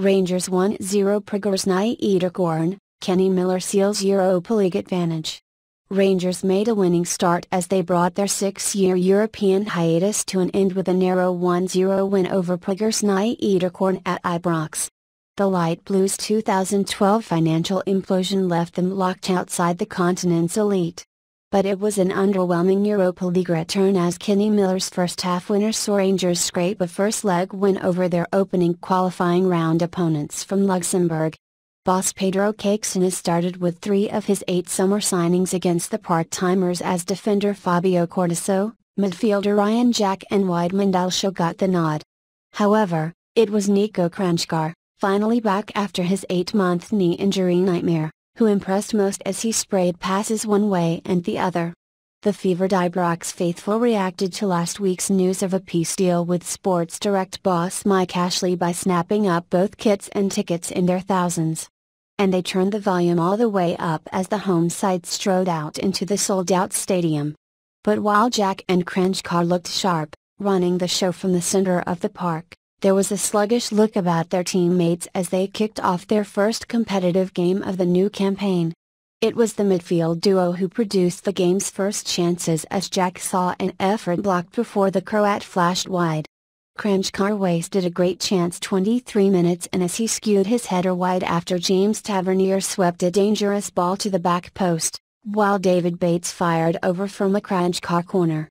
Rangers 1-0 Prigorznai Ederkorn, Kenny Miller seals Europa League advantage. Rangers made a winning start as they brought their six-year European hiatus to an end with a narrow 1-0 win over Prigorznai Ederkorn at Ibrox. The Light Blues' 2012 financial implosion left them locked outside the continent's elite but it was an underwhelming Europa League return as Kenny Miller's first-half winner saw Rangers scrape a first-leg win over their opening qualifying round opponents from Luxembourg. Boss Pedro Caixinha started with three of his eight summer signings against the part-timers as defender Fabio Cortizo, midfielder Ryan Jack and wide Mendelssohn got the nod. However, it was Nico Kranjkar, finally back after his eight-month knee injury nightmare who impressed most as he sprayed passes one way and the other. The fevered Ibrox faithful reacted to last week's news of a peace deal with Sports Direct boss Mike Ashley by snapping up both kits and tickets in their thousands. And they turned the volume all the way up as the home side strode out into the sold-out stadium. But while Jack and Krenchkar looked sharp, running the show from the center of the park, there was a sluggish look about their teammates as they kicked off their first competitive game of the new campaign. It was the midfield duo who produced the game's first chances as Jack saw an effort blocked before the Croat flashed wide. Kramchkar wasted a great chance 23 minutes and as he skewed his header wide after James Tavernier swept a dangerous ball to the back post, while David Bates fired over from a Kramchkar corner.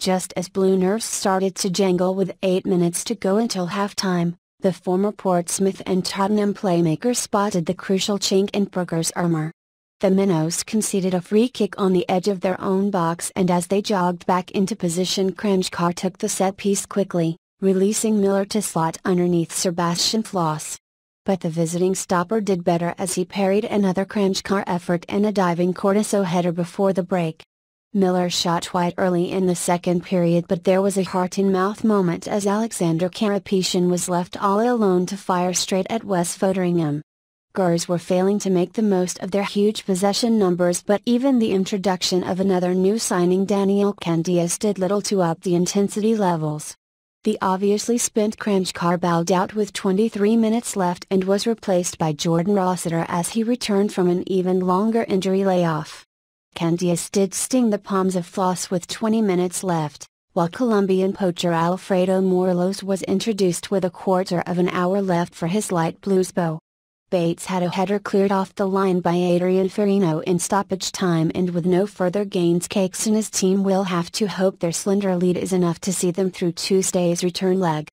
Just as Blue Nerves started to jangle with 8 minutes to go until halftime, the former Portsmouth and Tottenham playmaker spotted the crucial chink in Brooker's armour. The Minnows conceded a free kick on the edge of their own box and as they jogged back into position Kramskar took the set piece quickly, releasing Miller to slot underneath Sebastian Floss. But the visiting stopper did better as he parried another Kramskar effort and a diving Cortiso header before the break. Miller shot wide early in the second period but there was a heart-in-mouth moment as Alexander Karapetian was left all alone to fire straight at Wes Foderingham. Gers were failing to make the most of their huge possession numbers but even the introduction of another new signing Daniel Candias did little to up the intensity levels. The obviously spent Kranjkar bowed out with 23 minutes left and was replaced by Jordan Rossiter as he returned from an even longer injury layoff. Candias did sting the palms of Floss with 20 minutes left, while Colombian poacher Alfredo Morelos was introduced with a quarter of an hour left for his light blues bow. Bates had a header cleared off the line by Adrian Ferrino in stoppage time and with no further gains Cakes and his team will have to hope their slender lead is enough to see them through Tuesday's return leg.